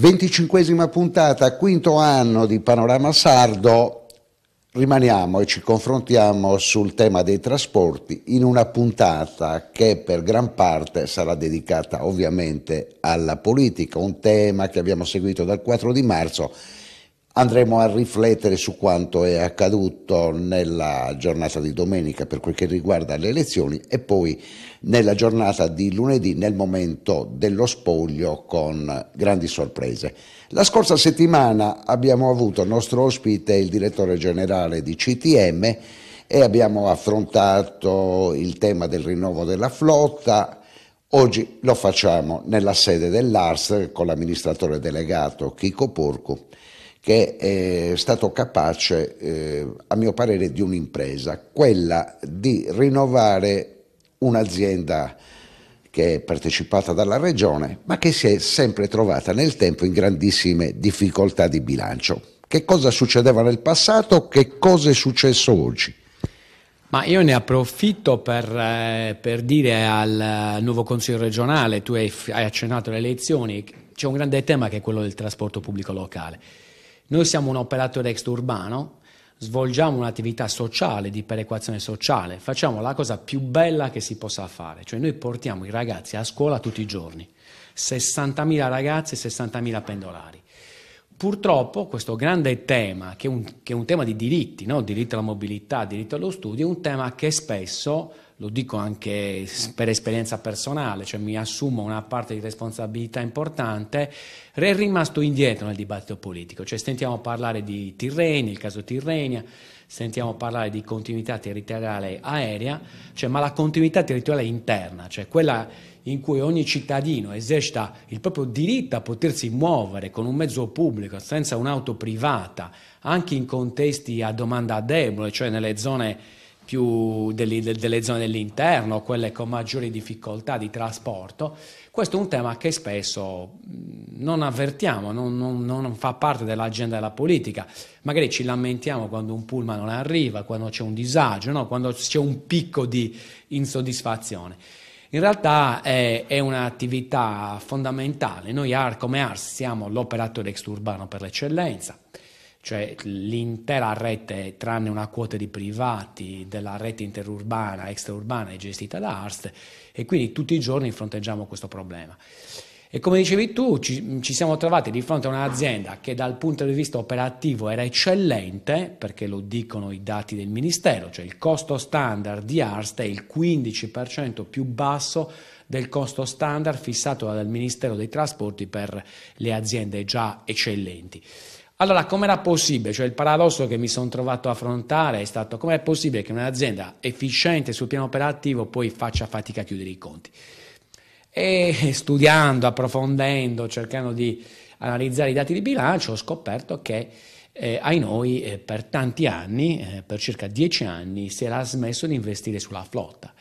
25 puntata, quinto anno di Panorama Sardo, rimaniamo e ci confrontiamo sul tema dei trasporti in una puntata che per gran parte sarà dedicata ovviamente alla politica, un tema che abbiamo seguito dal 4 di marzo. Andremo a riflettere su quanto è accaduto nella giornata di domenica per quel che riguarda le elezioni e poi nella giornata di lunedì nel momento dello spoglio con grandi sorprese. La scorsa settimana abbiamo avuto nostro ospite il direttore generale di CTM e abbiamo affrontato il tema del rinnovo della flotta. Oggi lo facciamo nella sede dell'ARS con l'amministratore delegato Chico Porco che è stato capace, eh, a mio parere, di un'impresa, quella di rinnovare un'azienda che è partecipata dalla regione, ma che si è sempre trovata nel tempo in grandissime difficoltà di bilancio. Che cosa succedeva nel passato? Che cosa è successo oggi? Ma io ne approfitto per, eh, per dire al eh, nuovo Consiglio regionale, tu hai, hai accennato alle elezioni, c'è un grande tema che è quello del trasporto pubblico locale. Noi siamo un operatore extraurbano svolgiamo un'attività sociale, di perequazione sociale, facciamo la cosa più bella che si possa fare, cioè noi portiamo i ragazzi a scuola tutti i giorni, 60.000 ragazzi e 60.000 pendolari. Purtroppo questo grande tema, che è un, che è un tema di diritti, no? diritto alla mobilità, diritto allo studio, è un tema che spesso, lo dico anche per esperienza personale, cioè mi assumo una parte di responsabilità importante, è rimasto indietro nel dibattito politico. Cioè sentiamo parlare di Tirreni, il caso Tirrenia, sentiamo parlare di continuità territoriale aerea, cioè, ma la continuità territoriale interna, cioè quella in cui ogni cittadino esercita il proprio diritto a potersi muovere con un mezzo pubblico, senza un'auto privata, anche in contesti a domanda debole, cioè nelle zone più delle, delle zone dell'interno, quelle con maggiori difficoltà di trasporto, questo è un tema che spesso non avvertiamo, non, non, non fa parte dell'agenda della politica. Magari ci lamentiamo quando un pullman non arriva, quando c'è un disagio, no? quando c'è un picco di insoddisfazione. In realtà è, è un'attività fondamentale. Noi AR, come ARS siamo l'operatore exturbano per l'eccellenza, cioè l'intera rete, tranne una quota di privati, della rete interurbana, extraurbana è gestita da ARS e quindi tutti i giorni fronteggiamo questo problema. E come dicevi tu, ci, ci, siamo trovati di fronte a un'azienda che dal punto di vista operativo era eccellente, perché lo dicono i dati del Ministero, cioè il costo standard di Arst è il 15% più basso del costo standard fissato dal Ministero dei Trasporti per le aziende già eccellenti. Allora, com'era possibile? Cioè, il paradosso che mi sono trovato a affrontare è stato com'è possibile che un'azienda efficiente sul piano operativo poi faccia fatica a chiudere i conti? E studiando, approfondendo, cercando di analizzare i dati di bilancio, ho scoperto che eh, ai noi eh, per tanti anni, eh, per circa dieci anni, si era smesso di investire sulla flotta.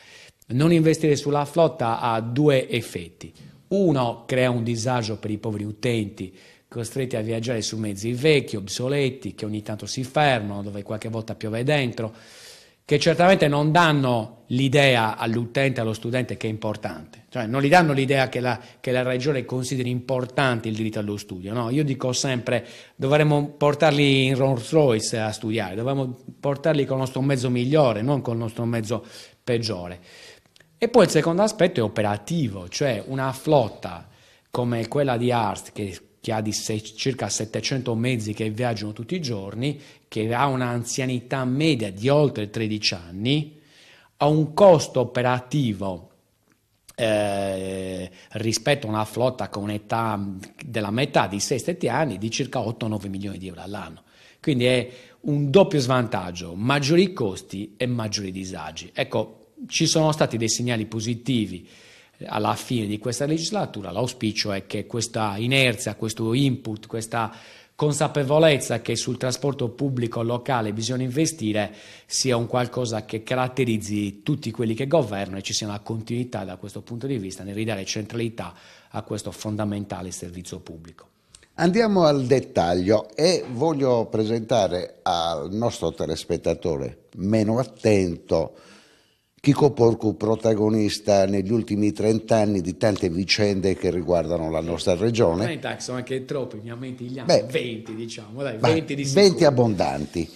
Non investire sulla flotta ha due effetti. Uno, crea un disagio per i poveri utenti costretti a viaggiare su mezzi vecchi, obsoleti, che ogni tanto si fermano, dove qualche volta piove dentro che certamente non danno l'idea all'utente, allo studente che è importante, cioè non gli danno l'idea che la, che la regione consideri importante il diritto allo studio, no? io dico sempre dovremmo portarli in Rolls Royce a studiare, dovremmo portarli con il nostro mezzo migliore, non con il nostro mezzo peggiore. E poi il secondo aspetto è operativo, cioè una flotta come quella di Arst che che ha di sei, circa 700 mezzi che viaggiano tutti i giorni, che ha un'anzianità media di oltre 13 anni, ha un costo operativo eh, rispetto a una flotta con un'età della metà di 6-7 anni di circa 8-9 milioni di euro all'anno. Quindi è un doppio svantaggio, maggiori costi e maggiori disagi. Ecco, ci sono stati dei segnali positivi alla fine di questa legislatura. L'auspicio è che questa inerzia, questo input, questa consapevolezza che sul trasporto pubblico locale bisogna investire sia un qualcosa che caratterizzi tutti quelli che governano e ci sia una continuità da questo punto di vista nel ridare centralità a questo fondamentale servizio pubblico. Andiamo al dettaglio e voglio presentare al nostro telespettatore meno attento Chico Porcu, protagonista negli ultimi 30 anni di tante vicende che riguardano la nostra regione. Non è sono anche troppi, mi aumenti Beh, 20 diciamo, dai, 20 di sicuro. 20 abbondanti.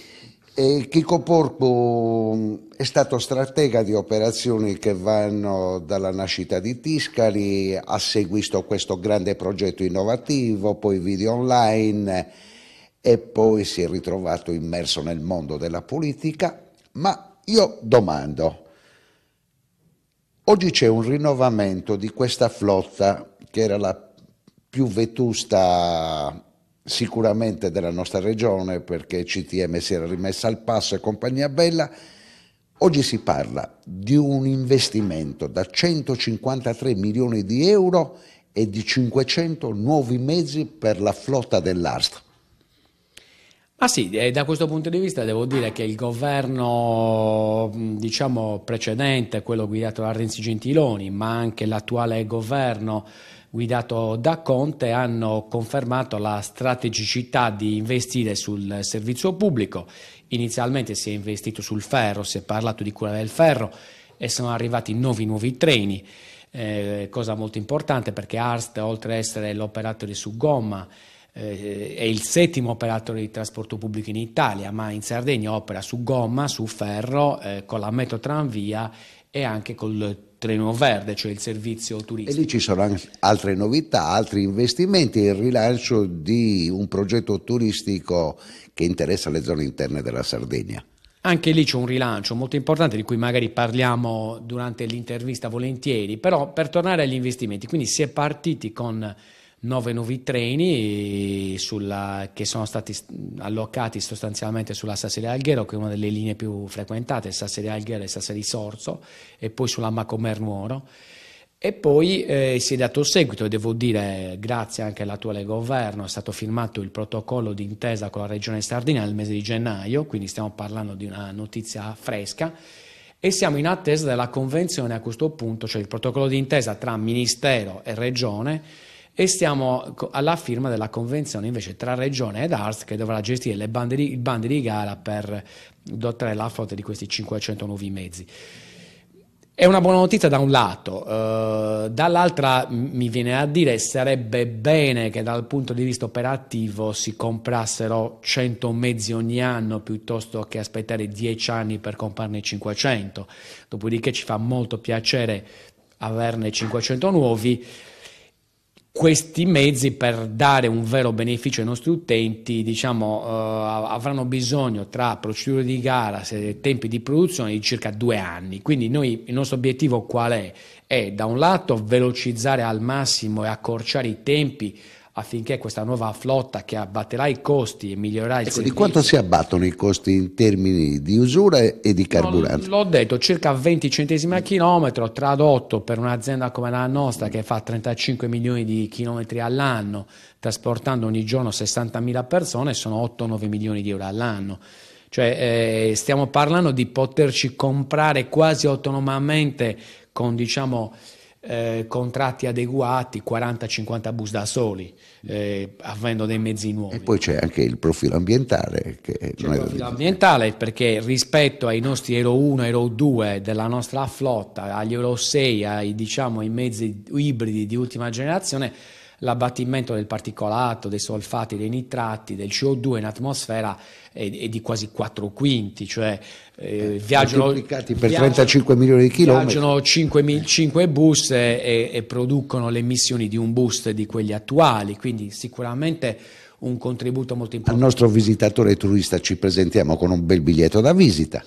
E Chico Porcu mm, è stato stratega di operazioni che vanno dalla nascita di Tiscali, ha seguito questo grande progetto innovativo, poi video online e poi si è ritrovato immerso nel mondo della politica. Ma io domando, Oggi c'è un rinnovamento di questa flotta che era la più vetusta sicuramente della nostra regione perché CTM si era rimessa al passo e compagnia bella. Oggi si parla di un investimento da 153 milioni di euro e di 500 nuovi mezzi per la flotta dell'Astro. Ah sì, da questo punto di vista devo dire che il governo mm, diciamo, precedente, quello guidato da Renzi Gentiloni, ma anche l'attuale governo guidato da Conte hanno confermato la strategicità di investire sul servizio pubblico. Inizialmente si è investito sul ferro, si è parlato di cura del ferro e sono arrivati nuovi nuovi treni, eh, cosa molto importante perché Arst, oltre ad essere l'operatore su gomma, eh, è il settimo operatore di trasporto pubblico in Italia, ma in Sardegna opera su gomma, su ferro, eh, con la metro tranvia e anche col treno verde, cioè il servizio turistico. E lì ci saranno altre novità, altri investimenti e il rilancio di un progetto turistico che interessa le zone interne della Sardegna. Anche lì c'è un rilancio molto importante di cui magari parliamo durante l'intervista volentieri, però per tornare agli investimenti, quindi si è partiti con nove nuovi treni sulla, che sono stati allocati sostanzialmente sulla Sassari Alghero, che è una delle linee più frequentate, Sassari Alghero e Sassari Sorso, e poi sulla Macomer Nuoro. E poi eh, si è dato seguito, e devo dire, grazie anche all'attuale governo, è stato firmato il protocollo d'intesa con la Regione Sardegna nel mese di gennaio, quindi stiamo parlando di una notizia fresca, e siamo in attesa della convenzione a questo punto, cioè il protocollo d'intesa tra Ministero e Regione, e stiamo alla firma della convenzione invece tra Regione ed ARS che dovrà gestire le bande di, bande di gara per dotare la flotta di questi 500 nuovi mezzi. È una buona notizia da un lato, eh, dall'altra mi viene a dire sarebbe bene che dal punto di vista operativo si comprassero 100 mezzi ogni anno piuttosto che aspettare 10 anni per comprarne 500, dopodiché ci fa molto piacere averne 500 nuovi, questi mezzi per dare un vero beneficio ai nostri utenti diciamo, eh, avranno bisogno tra procedure di gara e tempi di produzione di circa due anni. Quindi noi, il nostro obiettivo qual è? È da un lato velocizzare al massimo e accorciare i tempi affinché questa nuova flotta che abbatterà i costi e migliorerà il ecco, servizio. Di quanto si abbattono i costi in termini di usura e di carburante? l'ho detto, circa 20 centesimi al chilometro, tradotto per un'azienda come la nostra che fa 35 milioni di chilometri all'anno, trasportando ogni giorno 60.000 persone, sono 8-9 milioni di euro all'anno. Cioè, eh, stiamo parlando di poterci comprare quasi autonomamente con diciamo eh, contratti adeguati, 40-50 bus da soli, eh, avendo dei mezzi nuovi. E poi c'è anche il profilo ambientale. Che c'è il profilo ambientale perché rispetto ai nostri Euro 1, Euro 2 della nostra flotta, agli Euro 6, ai, diciamo, ai mezzi ibridi di ultima generazione, l'abbattimento del particolato, dei solfati, dei nitrati, del CO2 in atmosfera è, è di quasi 4 quinti, cioè eh, eh viaggiano, per viaggiano, 35 milioni di chilometri. Viaggiano 5, 5 eh. bus e, e producono le emissioni di un bus di quelli attuali, quindi sicuramente un contributo molto importante. Al nostro visitatore turista ci presentiamo con un bel biglietto da visita.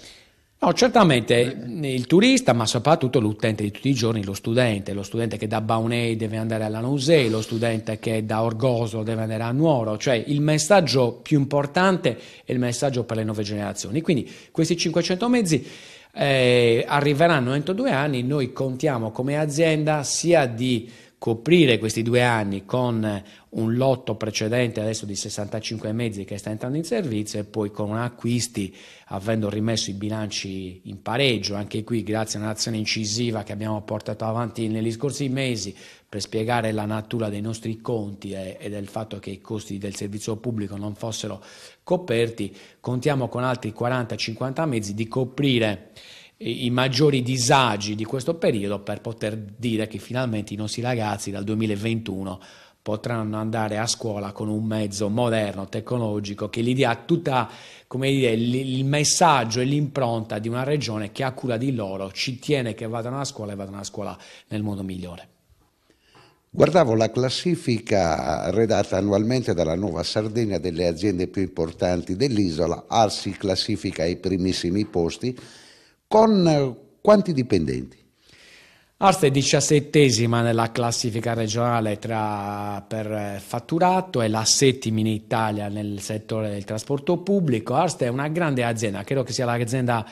No, certamente il turista, ma soprattutto l'utente di tutti i giorni, lo studente, lo studente che da Baunei deve andare alla Nausea, lo studente che da Orgoso deve andare a Nuoro, cioè il messaggio più importante è il messaggio per le nuove generazioni. Quindi questi 500 mezzi eh, arriveranno entro due anni, noi contiamo come azienda sia di coprire questi due anni con un lotto precedente adesso di 65 mezzi che sta entrando in servizio e poi con acquisti avendo rimesso i bilanci in pareggio, anche qui grazie a un'azione incisiva che abbiamo portato avanti negli scorsi mesi per spiegare la natura dei nostri conti e, e del fatto che i costi del servizio pubblico non fossero coperti, contiamo con altri 40-50 mezzi di coprire i maggiori disagi di questo periodo per poter dire che finalmente i nostri ragazzi dal 2021 potranno andare a scuola con un mezzo moderno, tecnologico, che gli dia tutta, come dire, il messaggio e l'impronta di una regione che ha cura di loro, ci tiene che vadano a scuola e vadano a scuola nel modo migliore. Guardavo la classifica redatta annualmente dalla Nuova Sardegna delle aziende più importanti dell'isola, Arsi classifica ai primissimi posti, con eh, quanti dipendenti? è diciassettesima nella classifica regionale tra, per eh, fatturato è la settima in Italia nel settore del trasporto pubblico. Arste è una grande azienda, credo che sia l'azienda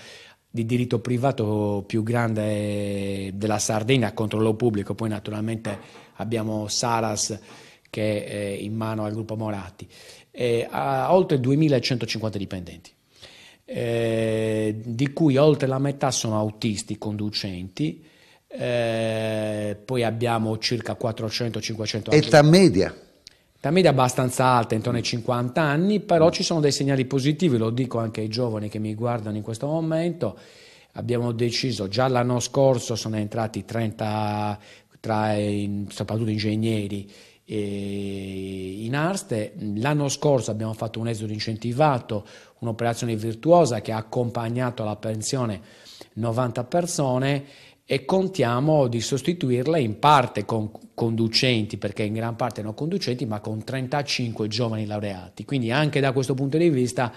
di diritto privato più grande eh, della Sardegna a controllo pubblico. Poi naturalmente abbiamo Saras che è in mano al gruppo Moratti. E ha oltre 2150 dipendenti eh, di cui oltre la metà sono autisti conducenti, eh, poi abbiamo circa 400-500 Età media? Età media abbastanza alta, intorno ai 50 anni, però ci sono dei segnali positivi, lo dico anche ai giovani che mi guardano in questo momento, abbiamo deciso, già l'anno scorso sono entrati 30, tra, in, soprattutto ingegneri, eh, in Arste. L'anno scorso abbiamo fatto un esodo incentivato, un'operazione virtuosa che ha accompagnato alla pensione 90 persone e contiamo di sostituirla in parte con conducenti, perché in gran parte non conducenti, ma con 35 giovani laureati. Quindi anche da questo punto di vista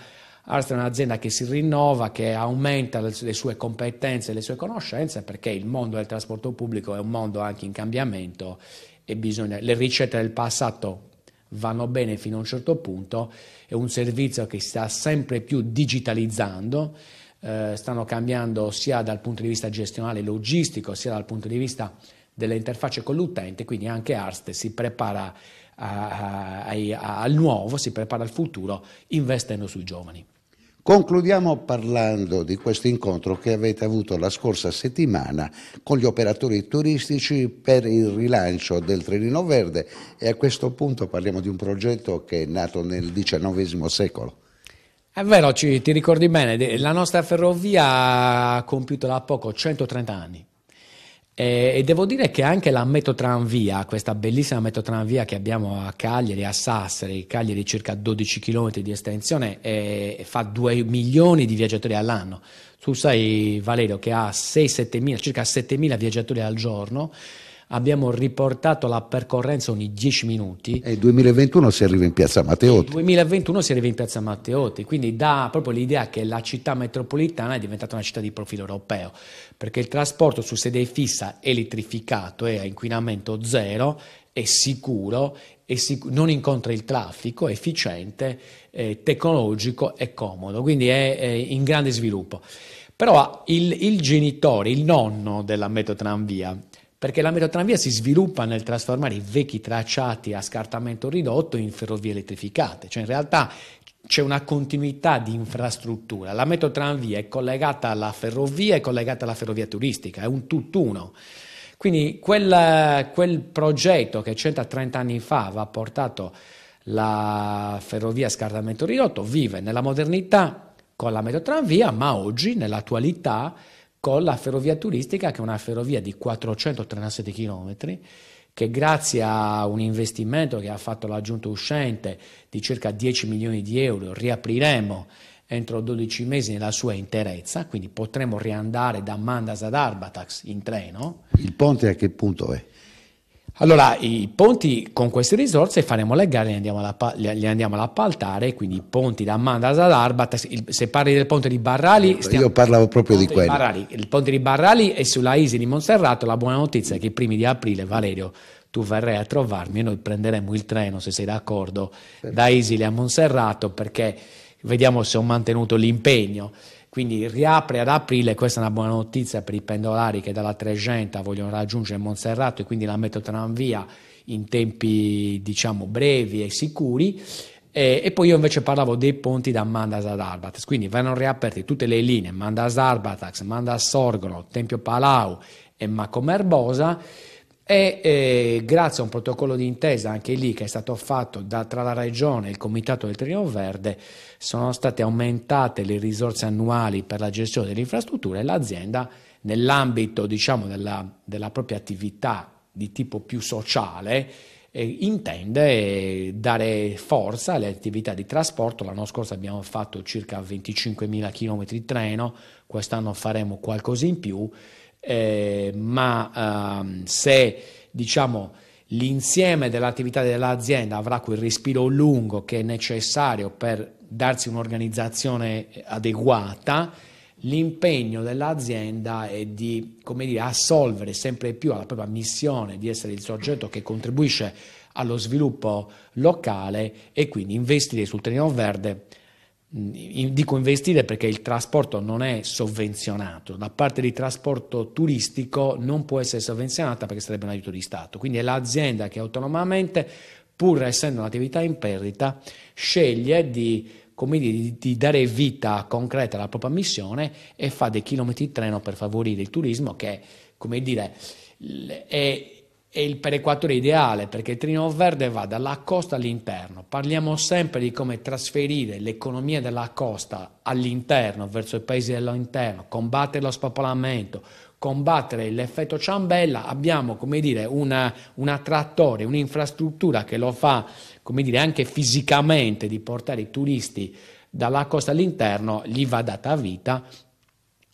Arsta è un'azienda che si rinnova, che aumenta le sue competenze e le sue conoscenze, perché il mondo del trasporto pubblico è un mondo anche in cambiamento e bisogna, le ricette del passato vanno bene fino a un certo punto, è un servizio che si sta sempre più digitalizzando, eh, stanno cambiando sia dal punto di vista gestionale e logistico, sia dal punto di vista delle interfacce con l'utente, quindi anche ARST si prepara a, a, a, al nuovo, si prepara al futuro investendo sui giovani. Concludiamo parlando di questo incontro che avete avuto la scorsa settimana con gli operatori turistici per il rilancio del Trenino Verde e a questo punto parliamo di un progetto che è nato nel XIX secolo. È vero, ci, ti ricordi bene, la nostra ferrovia ha compiuto da poco 130 anni. Eh, e, devo dire che anche la metrotranvia, questa bellissima metrotranvia che abbiamo a Cagliari, a Sassari, Cagliari circa 12 km di estensione, e eh, fa 2 milioni di viaggiatori all'anno. Tu sai, Valerio, che ha 6, 7 mila, circa 7 mila viaggiatori al giorno abbiamo riportato la percorrenza ogni 10 minuti. E il 2021 si arriva in piazza Matteotti. 2021 si arriva in piazza Matteotti, quindi dà proprio l'idea che la città metropolitana è diventata una città di profilo europeo, perché il trasporto su sede fissa elettrificato e a inquinamento zero è sicuro, è sic- non incontra il traffico, è efficiente, è tecnologico e comodo, quindi è, è in grande sviluppo. Però il, il genitore, il nonno della metrotranvia, tranvia, perché la metrotranvia si sviluppa nel trasformare i vecchi tracciati a scartamento ridotto in ferrovie elettrificate, cioè in realtà c'è una continuità di infrastruttura. La metrotranvia è collegata alla ferrovia, è collegata alla ferrovia turistica, è un tutt'uno. Quindi quel, quel progetto che 130 anni fa aveva portato la ferrovia a scartamento ridotto vive nella modernità con la metrotranvia, ma oggi nell'attualità con la ferrovia turistica che è una ferrovia di 437 km che grazie a un investimento che ha fatto la giunta uscente di circa 10 milioni di euro riapriremo entro 12 mesi nella sua interezza, quindi potremo riandare da Mandas ad Arbatax in treno. Il ponte a che punto è? Allora, i ponti con queste risorse faremo le gare, le andiamo, alla, le andiamo ad appaltare, quindi i ponti da Mandas ad Arbat, se parli del ponte di Barrali... Ecco, stiamo, Io parlavo proprio di quello. Di Barrali, il ponte di Barrali è sulla Isi di Monserrato, la buona notizia è che i primi di aprile, Valerio, tu verrai a trovarmi e noi prenderemo il treno, se sei d'accordo, da Isile a Monserrato perché vediamo se ho mantenuto l'impegno quindi riapre ad aprile, questa è una buona notizia per i pendolari che dalla Tregenta vogliono raggiungere Monserrato e quindi la metto tranvia in tempi diciamo brevi e sicuri. E, e, poi io invece parlavo dei ponti da Mandas ad Arbatax, quindi vanno riaperte tutte le linee, Mandas Arbatax, Mandas Sorgono, Tempio Palau e Macomerbosa e eh, grazie a un protocollo di intesa anche lì che è stato fatto da, tra la Regione e il Comitato del Trino Verde sono state aumentate le risorse annuali per la gestione dell'infrastruttura e l'azienda nell'ambito diciamo, della, della, propria attività di tipo più sociale eh, intende dare forza alle attività di trasporto. L'anno scorso abbiamo fatto circa 25.000 km di treno, quest'anno faremo qualcosa in più eh, ma ehm, se diciamo, l'insieme dell'attività dell'azienda avrà quel respiro lungo che è necessario per darsi un'organizzazione adeguata, l'impegno dell'azienda è di dire, assolvere sempre più alla propria missione di essere il soggetto che contribuisce allo sviluppo locale e quindi investire sul terreno verde Mm, dico investire perché il trasporto non è sovvenzionato, la parte di trasporto turistico non può essere sovvenzionata perché sarebbe un aiuto di Stato, quindi è l'azienda che autonomamente, pur essendo un'attività in perdita, sceglie di, dire, di dare vita concreta alla propria missione e fa dei chilometri di treno per favorire il turismo che, come dire, è è il perequatore ideale perché il Trino Verde va dalla costa all'interno. Parliamo sempre di come trasferire l'economia della costa all'interno, verso i paesi dell'interno, combattere lo spopolamento, combattere l'effetto ciambella. Abbiamo come dire, una, un attrattore, un'infrastruttura che lo fa come dire, anche fisicamente di portare i turisti dalla costa all'interno, gli va data vita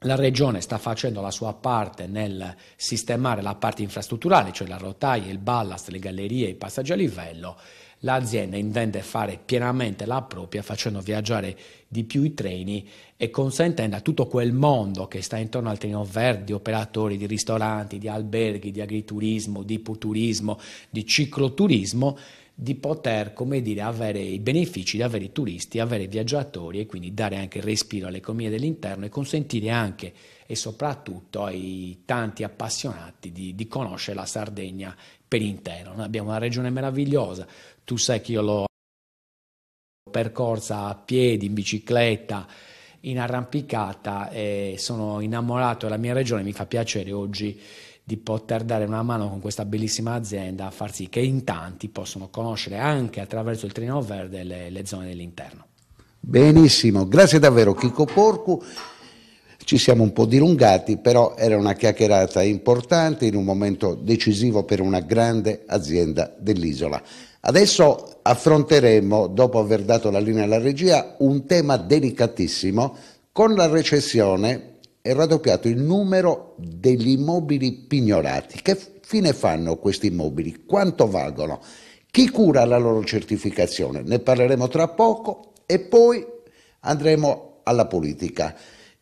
la Regione sta facendo la sua parte nel sistemare la parte infrastrutturale, cioè la rotaia, il ballast, le gallerie, i passaggi a livello. L'azienda intende fare pienamente la propria facendo viaggiare di più i treni e consentendo a tutto quel mondo che sta intorno al treno verde, operatori di ristoranti, di alberghi, di agriturismo, di puturismo, di cicloturismo, di poter, come dire, avere i benefici, di avere i turisti, avere i viaggiatori e quindi dare anche respiro all'economia dell'interno e consentire anche e soprattutto ai tanti appassionati di, di conoscere la Sardegna per intero. Noi abbiamo una regione meravigliosa, tu sai che io l'ho percorsa a piedi, in bicicletta, in arrampicata e sono innamorato della mia regione, mi fa piacere oggi di poter dare una mano con questa bellissima azienda a far sì che in tanti possano conoscere anche attraverso il Trino Verde le, le zone dell'interno. Benissimo, grazie davvero Chico Porcu. Ci siamo un po' dilungati, però era una chiacchierata importante in un momento decisivo per una grande azienda dell'isola. Adesso affronteremo, dopo aver dato la linea alla regia, un tema delicatissimo con la recessione è raddoppiato il numero degli immobili pignorati. Che fine fanno questi immobili? Quanto valgono? Chi cura la loro certificazione? Ne parleremo tra poco e poi andremo alla politica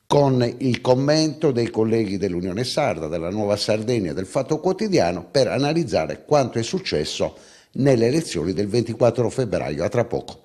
con il commento dei colleghi dell'Unione Sarda, della Nuova Sardegna, del Fatto Quotidiano per analizzare quanto è successo nelle elezioni del 24 febbraio. A tra poco.